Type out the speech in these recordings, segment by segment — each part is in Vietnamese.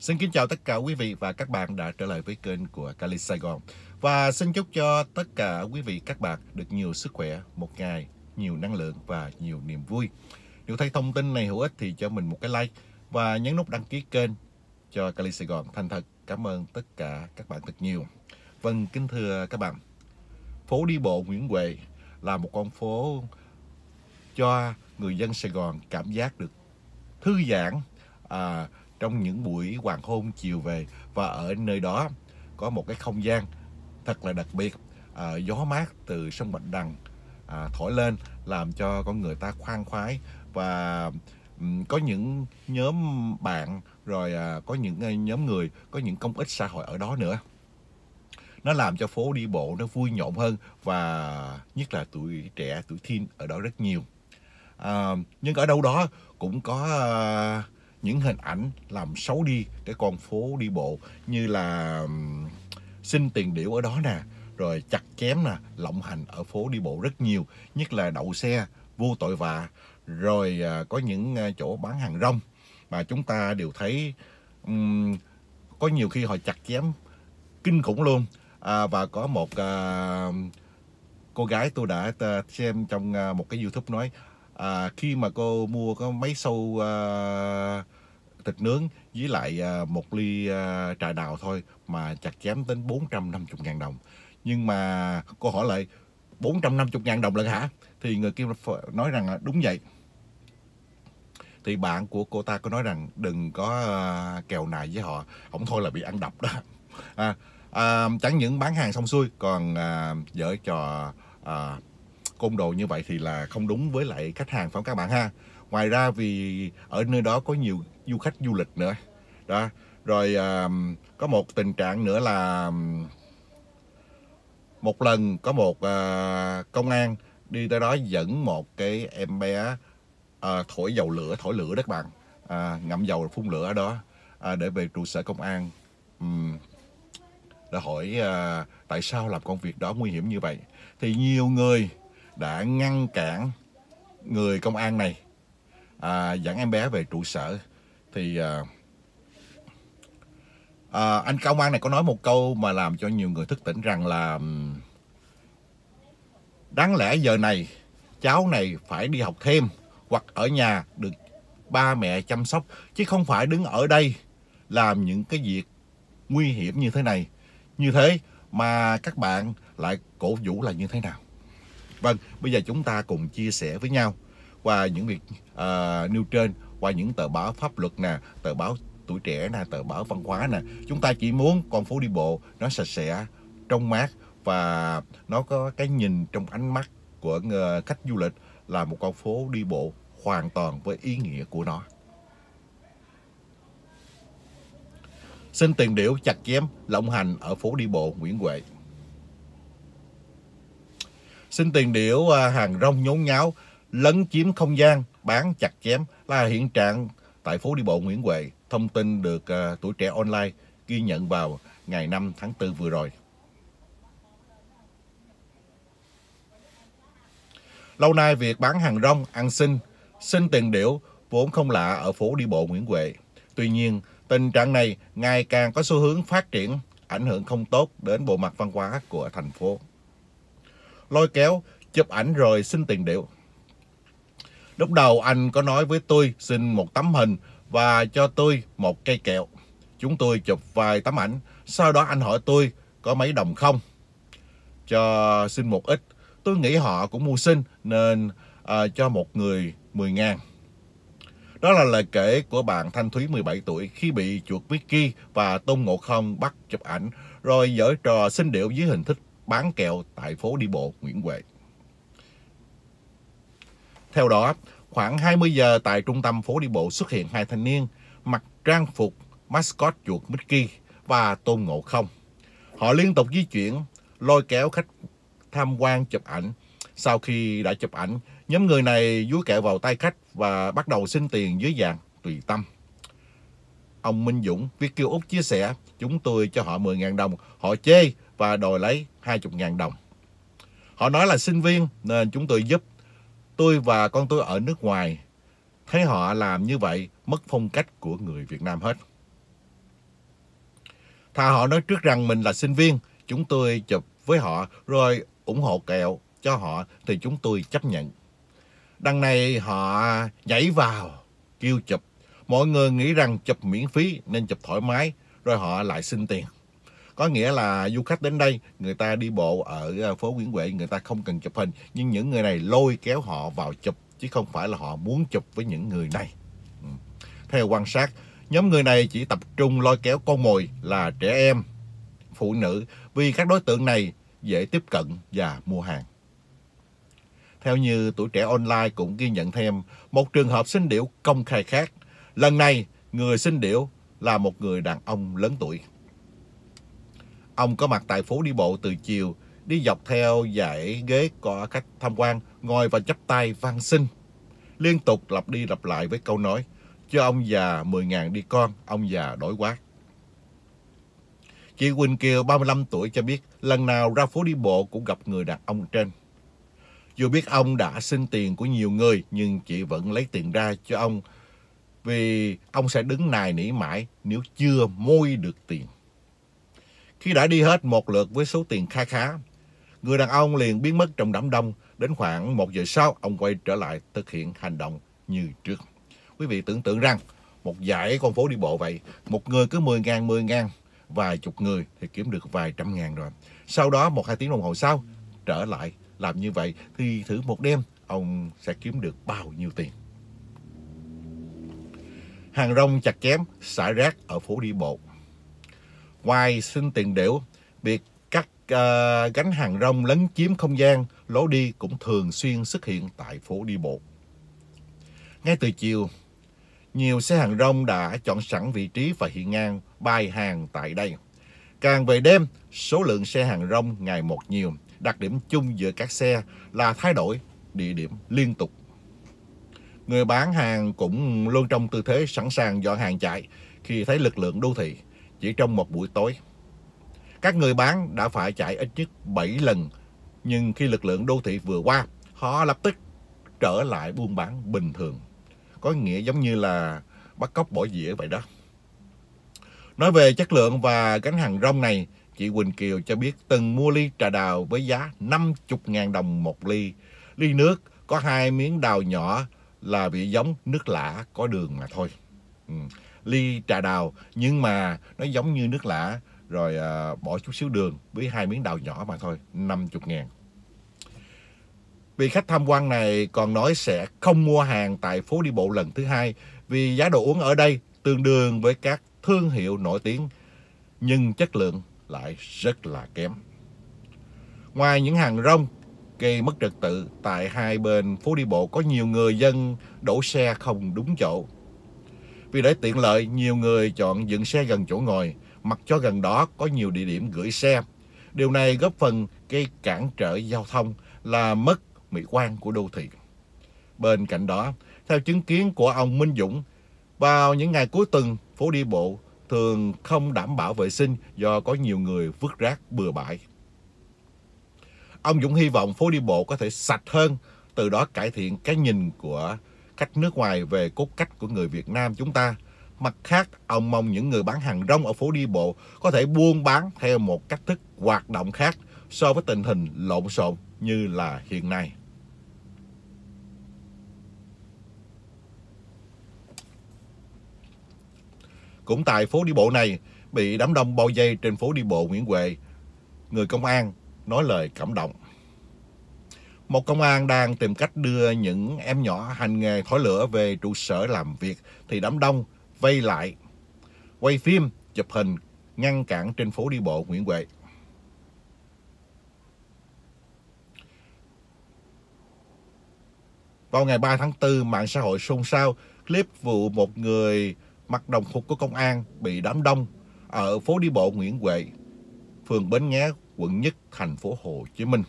Xin kính chào tất cả quý vị và các bạn đã trở lại với kênh của Cali Sài Gòn Và xin chúc cho tất cả quý vị các bạn được nhiều sức khỏe, một ngày nhiều năng lượng và nhiều niềm vui Nếu thấy thông tin này hữu ích thì cho mình một cái like và nhấn nút đăng ký kênh cho Cali Sài Gòn Thành thật cảm ơn tất cả các bạn thật nhiều Vâng, kính thưa các bạn Phố đi bộ Nguyễn Huệ là một con phố cho người dân Sài Gòn cảm giác được thư giãn à, trong những buổi hoàng hôn chiều về và ở nơi đó có một cái không gian thật là đặc biệt à, gió mát từ sông Bạch Đằng à, thổi lên làm cho con người ta khoan khoái và um, có những nhóm bạn rồi à, có những nhóm người có những công ích xã hội ở đó nữa nó làm cho phố đi bộ nó vui nhộn hơn và nhất là tuổi trẻ tuổi teen ở đó rất nhiều à, nhưng ở đâu đó cũng có à, những hình ảnh làm xấu đi cái con phố đi bộ như là xin tiền điểu ở đó nè rồi chặt chém nè lộng hành ở phố đi bộ rất nhiều nhất là đậu xe vô tội vạ rồi à, có những à, chỗ bán hàng rong mà chúng ta đều thấy um, có nhiều khi họ chặt chém kinh khủng luôn à, và có một à, cô gái tôi đã à, xem trong một cái youtube nói à, khi mà cô mua có mấy sâu à, thịt nướng với lại à, một ly à, trà đào thôi mà chặt chém đến 450 ngàn đồng. Nhưng mà cô hỏi lại 450 ngàn đồng lần hả? Thì người kia nói rằng đúng vậy. Thì bạn của cô ta có nói rằng đừng có à, kèo nài với họ, không thôi là bị ăn đập đó. À, à, chẳng những bán hàng xong xuôi còn à, dở trò à, côn đồ như vậy thì là không đúng với lại khách hàng phải không các bạn ha ngoài ra vì ở nơi đó có nhiều du khách du lịch nữa đó rồi à, có một tình trạng nữa là một lần có một à, công an đi tới đó dẫn một cái em bé à, thổi dầu lửa thổi lửa đất bằng à, ngậm dầu phun lửa ở đó à, để về trụ sở công an um, để hỏi à, tại sao làm công việc đó nguy hiểm như vậy thì nhiều người đã ngăn cản người công an này à, dẫn em bé về trụ sở thì à, à, anh công an này có nói một câu mà làm cho nhiều người thức tỉnh rằng là đáng lẽ giờ này cháu này phải đi học thêm hoặc ở nhà được ba mẹ chăm sóc chứ không phải đứng ở đây làm những cái việc nguy hiểm như thế này như thế mà các bạn lại cổ vũ là như thế nào vâng bây giờ chúng ta cùng chia sẻ với nhau qua những việc uh, nêu trên qua những tờ báo pháp luật nè tờ báo tuổi trẻ nè tờ báo văn hóa nè chúng ta chỉ muốn con phố đi bộ nó sạch sẽ trong mát và nó có cái nhìn trong ánh mắt của khách du lịch là một con phố đi bộ hoàn toàn với ý nghĩa của nó Xin tiền điểu chặt chém lộng hành ở phố đi bộ Nguyễn Huệ. Xin tiền điểu à, hàng rong nhốn nháo lấn chiếm không gian bán chặt chém là hiện trạng tại phố đi bộ Nguyễn Huệ. Thông tin được uh, tuổi trẻ online ghi nhận vào ngày 5 tháng 4 vừa rồi. Lâu nay việc bán hàng rong, ăn xin, xin tiền điểu vốn không lạ ở phố đi bộ Nguyễn Huệ. Tuy nhiên, tình trạng này ngày càng có xu hướng phát triển, ảnh hưởng không tốt đến bộ mặt văn hóa của thành phố. Lôi kéo, chụp ảnh rồi xin tiền điệu Lúc đầu anh có nói với tôi xin một tấm hình và cho tôi một cây kẹo. Chúng tôi chụp vài tấm ảnh, sau đó anh hỏi tôi có mấy đồng không? Cho xin một ít, tôi nghĩ họ cũng mua xin nên à, cho một người 10 ngàn. Đó là lời kể của bạn Thanh Thúy 17 tuổi khi bị chuột Mickey và Tôn Ngộ Không bắt chụp ảnh rồi giở trò sinh điệu dưới hình thức bán kẹo tại phố đi bộ Nguyễn Huệ. Theo đó, Khoảng 20 giờ tại trung tâm phố đi bộ xuất hiện hai thanh niên mặc trang phục mascot chuột Mickey và Tôn Ngộ Không. Họ liên tục di chuyển, lôi kéo khách tham quan chụp ảnh. Sau khi đã chụp ảnh, nhóm người này dúi kẹo vào tay khách và bắt đầu xin tiền dưới dạng tùy tâm. Ông Minh Dũng, Viết Kiều Úc chia sẻ, chúng tôi cho họ 10.000 đồng, họ chê và đòi lấy 20.000 đồng. Họ nói là sinh viên nên chúng tôi giúp Tôi và con tôi ở nước ngoài thấy họ làm như vậy mất phong cách của người Việt Nam hết. Thà họ nói trước rằng mình là sinh viên, chúng tôi chụp với họ rồi ủng hộ kẹo cho họ thì chúng tôi chấp nhận. Đằng này họ nhảy vào kêu chụp. Mọi người nghĩ rằng chụp miễn phí nên chụp thoải mái rồi họ lại xin tiền có nghĩa là du khách đến đây người ta đi bộ ở à, phố Nguyễn Huệ người ta không cần chụp hình nhưng những người này lôi kéo họ vào chụp chứ không phải là họ muốn chụp với những người này ừ. theo quan sát nhóm người này chỉ tập trung lôi kéo con mồi là trẻ em phụ nữ vì các đối tượng này dễ tiếp cận và mua hàng theo như tuổi trẻ online cũng ghi nhận thêm một trường hợp sinh điệu công khai khác lần này người sinh điệu là một người đàn ông lớn tuổi Ông có mặt tại phố đi bộ từ chiều, đi dọc theo dãy ghế có khách tham quan, ngồi và chắp tay van xin. Liên tục lặp đi lặp lại với câu nói, cho ông già 10.000 đi con, ông già đói quá. Chị Quỳnh Kiều, 35 tuổi, cho biết lần nào ra phố đi bộ cũng gặp người đàn ông trên. Dù biết ông đã xin tiền của nhiều người, nhưng chị vẫn lấy tiền ra cho ông vì ông sẽ đứng nài nỉ mãi nếu chưa môi được tiền. Khi đã đi hết một lượt với số tiền kha khá, người đàn ông liền biến mất trong đám đông. Đến khoảng một giờ sau, ông quay trở lại thực hiện hành động như trước. Quý vị tưởng tượng rằng, một dãy con phố đi bộ vậy, một người cứ 10 ngàn, 10 ngàn, vài chục người thì kiếm được vài trăm ngàn rồi. Sau đó, một hai tiếng đồng hồ sau, trở lại làm như vậy thì thử một đêm ông sẽ kiếm được bao nhiêu tiền. Hàng rong chặt chém, xả rác ở phố đi bộ Ngoài xin tiền điểu, việc cắt uh, gánh hàng rong lấn chiếm không gian, lối đi cũng thường xuyên xuất hiện tại phố đi bộ. Ngay từ chiều, nhiều xe hàng rong đã chọn sẵn vị trí và hiện ngang bài hàng tại đây. Càng về đêm, số lượng xe hàng rong ngày một nhiều. Đặc điểm chung giữa các xe là thay đổi địa điểm liên tục. Người bán hàng cũng luôn trong tư thế sẵn sàng dọn hàng chạy khi thấy lực lượng đô thị chỉ trong một buổi tối. Các người bán đã phải chạy ít nhất 7 lần, nhưng khi lực lượng đô thị vừa qua, họ lập tức trở lại buôn bán bình thường. Có nghĩa giống như là bắt cóc bỏ dĩa vậy đó. Nói về chất lượng và gánh hàng rong này, chị Quỳnh Kiều cho biết từng mua ly trà đào với giá 50.000 đồng một ly. Ly nước có hai miếng đào nhỏ là vị giống nước lã có đường mà thôi. Ừ ly trà đào nhưng mà nó giống như nước lã rồi à, bỏ chút xíu đường với hai miếng đào nhỏ mà thôi 50 ngàn vị khách tham quan này còn nói sẽ không mua hàng tại phố đi bộ lần thứ hai vì giá đồ uống ở đây tương đương với các thương hiệu nổi tiếng nhưng chất lượng lại rất là kém. Ngoài những hàng rong gây mất trật tự tại hai bên phố đi bộ có nhiều người dân đổ xe không đúng chỗ vì để tiện lợi, nhiều người chọn dựng xe gần chỗ ngồi, mặc cho gần đó có nhiều địa điểm gửi xe. Điều này góp phần gây cản trở giao thông là mất mỹ quan của đô thị. Bên cạnh đó, theo chứng kiến của ông Minh Dũng, vào những ngày cuối tuần, phố đi bộ thường không đảm bảo vệ sinh do có nhiều người vứt rác bừa bãi. Ông Dũng hy vọng phố đi bộ có thể sạch hơn, từ đó cải thiện cái nhìn của cách nước ngoài về cốt cách của người Việt Nam chúng ta. Mặt khác, ông mong những người bán hàng rong ở phố đi bộ có thể buôn bán theo một cách thức hoạt động khác so với tình hình lộn xộn như là hiện nay. Cũng tại phố đi bộ này, bị đám đông bao vây trên phố đi bộ Nguyễn Huệ, người công an nói lời cảm động một công an đang tìm cách đưa những em nhỏ hành nghề thổi lửa về trụ sở làm việc thì đám đông vây lại, quay phim, chụp hình, ngăn cản trên phố đi bộ Nguyễn Huệ. Vào ngày 3 tháng 4, mạng xã hội xôn xao clip vụ một người mặc đồng phục của công an bị đám đông ở phố đi bộ Nguyễn Huệ, phường Bến Nghé, quận Nhất, thành phố Hồ Chí Minh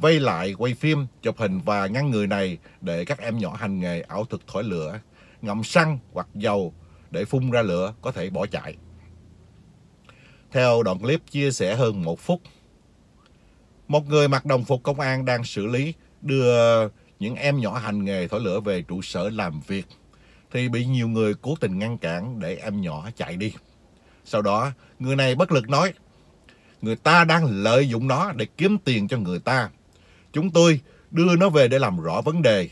vây lại quay phim, chụp hình và ngăn người này để các em nhỏ hành nghề ảo thuật thổi lửa, ngậm xăng hoặc dầu để phun ra lửa có thể bỏ chạy. Theo đoạn clip chia sẻ hơn một phút, một người mặc đồng phục công an đang xử lý đưa những em nhỏ hành nghề thổi lửa về trụ sở làm việc thì bị nhiều người cố tình ngăn cản để em nhỏ chạy đi. Sau đó, người này bất lực nói, người ta đang lợi dụng nó để kiếm tiền cho người ta. Chúng tôi đưa nó về để làm rõ vấn đề.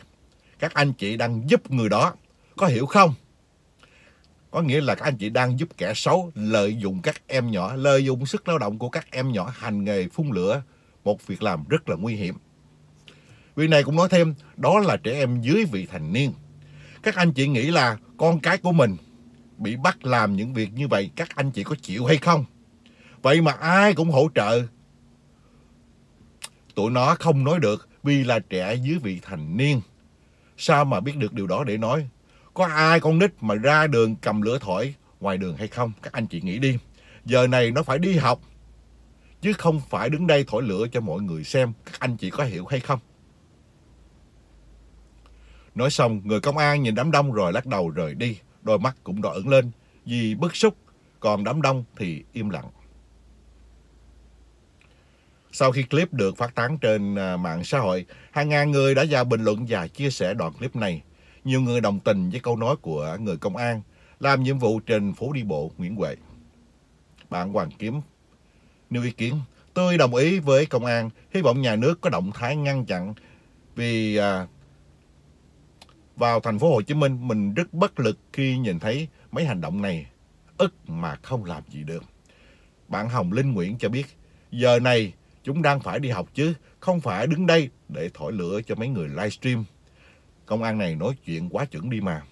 Các anh chị đang giúp người đó. Có hiểu không? Có nghĩa là các anh chị đang giúp kẻ xấu lợi dụng các em nhỏ, lợi dụng sức lao động của các em nhỏ hành nghề phun lửa. Một việc làm rất là nguy hiểm. Vị này cũng nói thêm, đó là trẻ em dưới vị thành niên. Các anh chị nghĩ là con cái của mình bị bắt làm những việc như vậy, các anh chị có chịu hay không? Vậy mà ai cũng hỗ trợ tụi nó không nói được vì là trẻ dưới vị thành niên. Sao mà biết được điều đó để nói? Có ai con nít mà ra đường cầm lửa thổi ngoài đường hay không? Các anh chị nghĩ đi. Giờ này nó phải đi học. Chứ không phải đứng đây thổi lửa cho mọi người xem. Các anh chị có hiểu hay không? Nói xong, người công an nhìn đám đông rồi lắc đầu rời đi. Đôi mắt cũng đỏ ửng lên vì bức xúc. Còn đám đông thì im lặng. Sau khi clip được phát tán trên à, mạng xã hội, hàng ngàn người đã vào bình luận và chia sẻ đoạn clip này. Nhiều người đồng tình với câu nói của người công an làm nhiệm vụ trên phố đi bộ Nguyễn Huệ. Bạn Hoàng Kiếm nêu ý kiến, tôi đồng ý với công an, hy vọng nhà nước có động thái ngăn chặn vì à, vào thành phố Hồ Chí Minh mình rất bất lực khi nhìn thấy mấy hành động này, ức mà không làm gì được. Bạn Hồng Linh Nguyễn cho biết, giờ này Chúng đang phải đi học chứ, không phải đứng đây để thổi lửa cho mấy người livestream. Công an này nói chuyện quá chuẩn đi mà.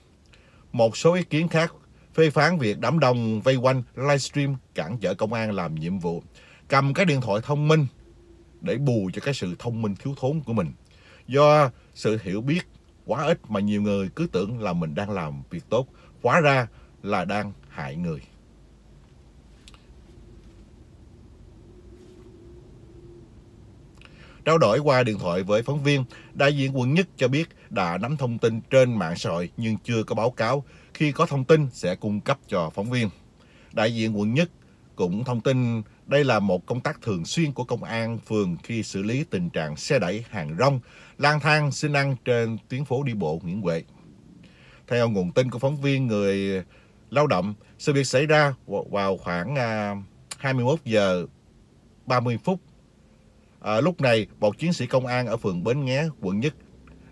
Một số ý kiến khác phê phán việc đám đông vây quanh livestream cản trở công an làm nhiệm vụ, cầm cái điện thoại thông minh để bù cho cái sự thông minh thiếu thốn của mình. Do sự hiểu biết quá ít mà nhiều người cứ tưởng là mình đang làm việc tốt, hóa ra là đang hại người. Trao đổi qua điện thoại với phóng viên, đại diện quận nhất cho biết đã nắm thông tin trên mạng xã hội nhưng chưa có báo cáo. Khi có thông tin sẽ cung cấp cho phóng viên. Đại diện quận nhất cũng thông tin đây là một công tác thường xuyên của công an phường khi xử lý tình trạng xe đẩy hàng rong, lang thang xin ăn trên tuyến phố đi bộ Nguyễn Huệ. Theo nguồn tin của phóng viên người lao động, sự việc xảy ra vào khoảng 21 à, giờ 30 phút À, lúc này, một chiến sĩ công an ở phường Bến Nghé, quận Nhất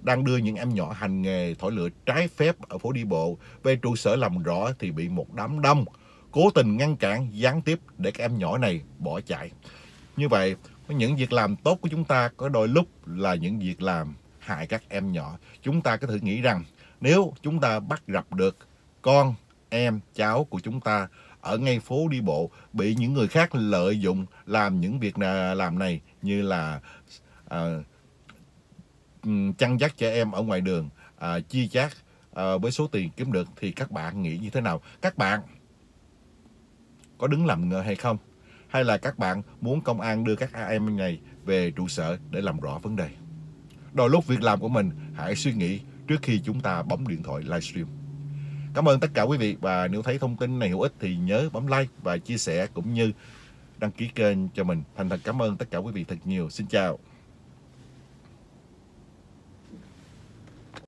đang đưa những em nhỏ hành nghề thổi lửa trái phép ở phố đi bộ về trụ sở làm rõ thì bị một đám đông cố tình ngăn cản gián tiếp để các em nhỏ này bỏ chạy. Như vậy, những việc làm tốt của chúng ta có đôi lúc là những việc làm hại các em nhỏ. Chúng ta có thể nghĩ rằng nếu chúng ta bắt gặp được con, em, cháu của chúng ta ở ngay phố đi bộ bị những người khác lợi dụng làm những việc làm này như là à, chăn dắt trẻ em ở ngoài đường à, chia chác à, với số tiền kiếm được thì các bạn nghĩ như thế nào các bạn có đứng làm ngờ hay không hay là các bạn muốn công an đưa các em này về trụ sở để làm rõ vấn đề đôi lúc việc làm của mình hãy suy nghĩ trước khi chúng ta bấm điện thoại livestream Cảm ơn tất cả quý vị và nếu thấy thông tin này hữu ích thì nhớ bấm like và chia sẻ cũng như đăng ký kênh cho mình. Thành thật cảm ơn tất cả quý vị thật nhiều. Xin chào.